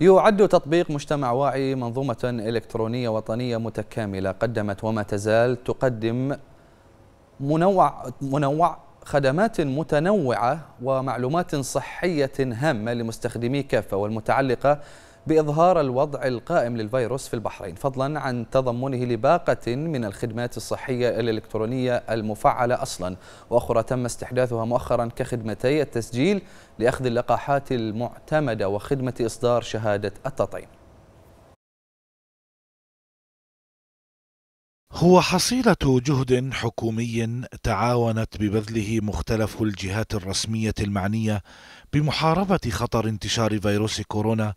يعد تطبيق مجتمع واعي منظومة إلكترونية وطنية متكاملة قدمت وما تزال تقدم منوع, منوع خدمات متنوعة ومعلومات صحية هامة لمستخدمي كافة والمتعلقة بإظهار الوضع القائم للفيروس في البحرين فضلا عن تضمنه لباقة من الخدمات الصحية الإلكترونية المفعلة أصلا وأخرى تم استحداثها مؤخرا كخدمتي التسجيل لأخذ اللقاحات المعتمدة وخدمة إصدار شهادة التطعيم هو حصيلة جهد حكومي تعاونت ببذله مختلف الجهات الرسمية المعنية بمحاربة خطر انتشار فيروس كورونا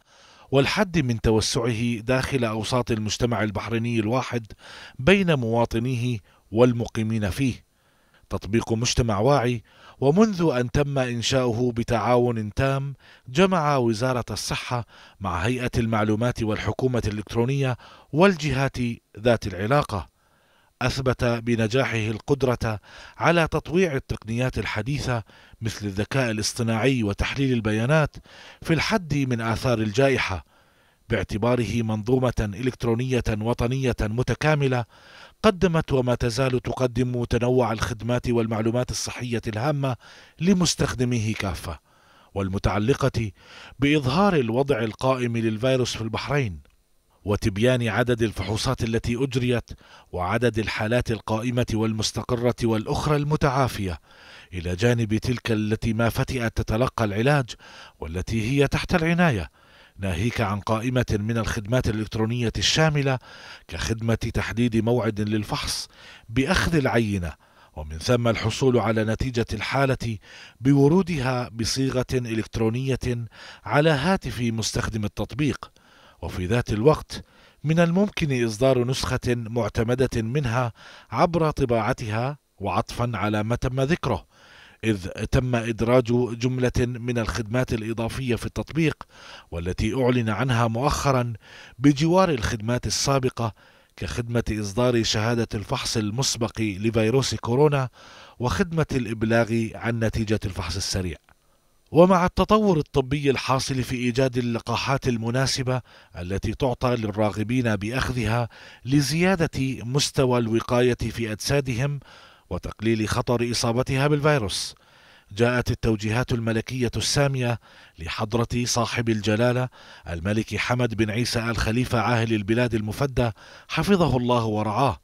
والحد من توسعه داخل أوساط المجتمع البحريني الواحد بين مواطنيه والمقيمين فيه تطبيق مجتمع واعي ومنذ أن تم إنشاؤه بتعاون تام جمع وزارة الصحة مع هيئة المعلومات والحكومة الإلكترونية والجهات ذات العلاقة اثبت بنجاحه القدره على تطويع التقنيات الحديثه مثل الذكاء الاصطناعي وتحليل البيانات في الحد من اثار الجائحه باعتباره منظومه الكترونيه وطنيه متكامله قدمت وما تزال تقدم تنوع الخدمات والمعلومات الصحيه الهامه لمستخدميه كافه والمتعلقه باظهار الوضع القائم للفيروس في البحرين وتبيان عدد الفحوصات التي اجريت وعدد الحالات القائمه والمستقره والاخرى المتعافيه الى جانب تلك التي ما فتئت تتلقى العلاج والتي هي تحت العنايه ناهيك عن قائمه من الخدمات الالكترونيه الشامله كخدمه تحديد موعد للفحص باخذ العينه ومن ثم الحصول على نتيجه الحاله بورودها بصيغه الكترونيه على هاتف مستخدم التطبيق وفي ذات الوقت من الممكن إصدار نسخة معتمدة منها عبر طباعتها وعطفا على ما تم ذكره إذ تم إدراج جملة من الخدمات الإضافية في التطبيق والتي أعلن عنها مؤخرا بجوار الخدمات السابقة كخدمة إصدار شهادة الفحص المسبق لفيروس كورونا وخدمة الإبلاغ عن نتيجة الفحص السريع ومع التطور الطبي الحاصل في ايجاد اللقاحات المناسبه التي تعطى للراغبين باخذها لزياده مستوى الوقايه في اجسادهم وتقليل خطر اصابتها بالفيروس جاءت التوجيهات الملكيه الساميه لحضره صاحب الجلاله الملك حمد بن عيسى ال خليفه عاهل البلاد المفدى حفظه الله ورعاه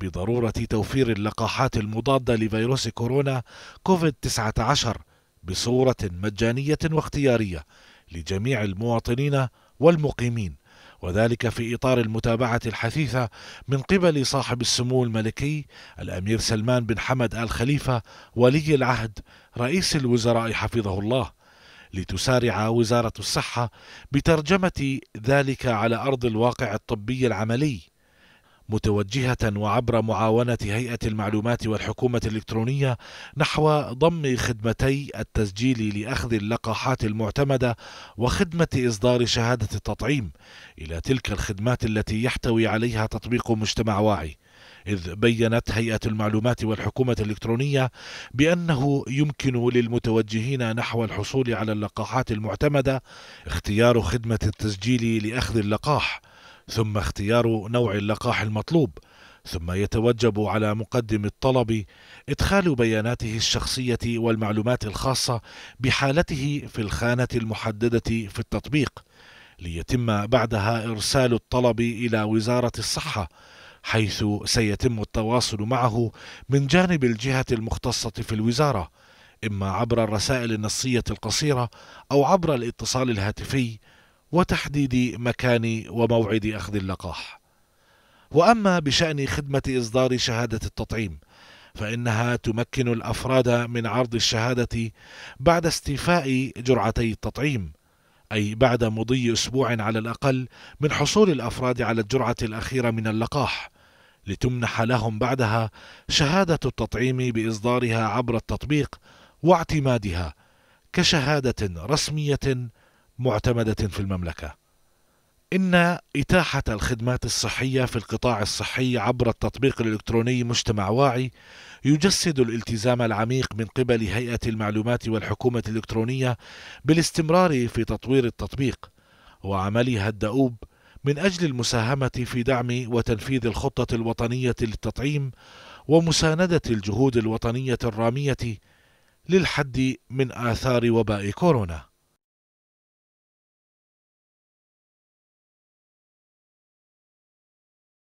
بضروره توفير اللقاحات المضاده لفيروس كورونا كوفيد 19 بصورة مجانية واختيارية لجميع المواطنين والمقيمين وذلك في إطار المتابعة الحثيثة من قبل صاحب السمو الملكي الأمير سلمان بن حمد آل خليفة ولي العهد رئيس الوزراء حفظه الله لتسارع وزارة الصحة بترجمة ذلك على أرض الواقع الطبي العملي متوجهة وعبر معاونة هيئة المعلومات والحكومة الإلكترونية نحو ضم خدمتي التسجيل لأخذ اللقاحات المعتمدة وخدمة إصدار شهادة التطعيم إلى تلك الخدمات التي يحتوي عليها تطبيق مجتمع واعي. إذ بينت هيئة المعلومات والحكومة الإلكترونية بأنه يمكن للمتوجهين نحو الحصول على اللقاحات المعتمدة اختيار خدمة التسجيل لأخذ اللقاح ثم اختيار نوع اللقاح المطلوب ثم يتوجب على مقدم الطلب ادخال بياناته الشخصيه والمعلومات الخاصه بحالته في الخانه المحدده في التطبيق ليتم بعدها ارسال الطلب الى وزاره الصحه حيث سيتم التواصل معه من جانب الجهه المختصه في الوزاره اما عبر الرسائل النصيه القصيره او عبر الاتصال الهاتفي وتحديد مكان وموعد أخذ اللقاح وأما بشأن خدمة إصدار شهادة التطعيم فإنها تمكن الأفراد من عرض الشهادة بعد استيفاء جرعتي التطعيم أي بعد مضي أسبوع على الأقل من حصول الأفراد على الجرعة الأخيرة من اللقاح لتمنح لهم بعدها شهادة التطعيم بإصدارها عبر التطبيق واعتمادها كشهادة رسمية معتمدة في المملكة إن إتاحة الخدمات الصحية في القطاع الصحي عبر التطبيق الإلكتروني مجتمع واعي يجسد الالتزام العميق من قبل هيئة المعلومات والحكومة الإلكترونية بالاستمرار في تطوير التطبيق وعملها الدؤوب من أجل المساهمة في دعم وتنفيذ الخطة الوطنية للتطعيم ومساندة الجهود الوطنية الرامية للحد من آثار وباء كورونا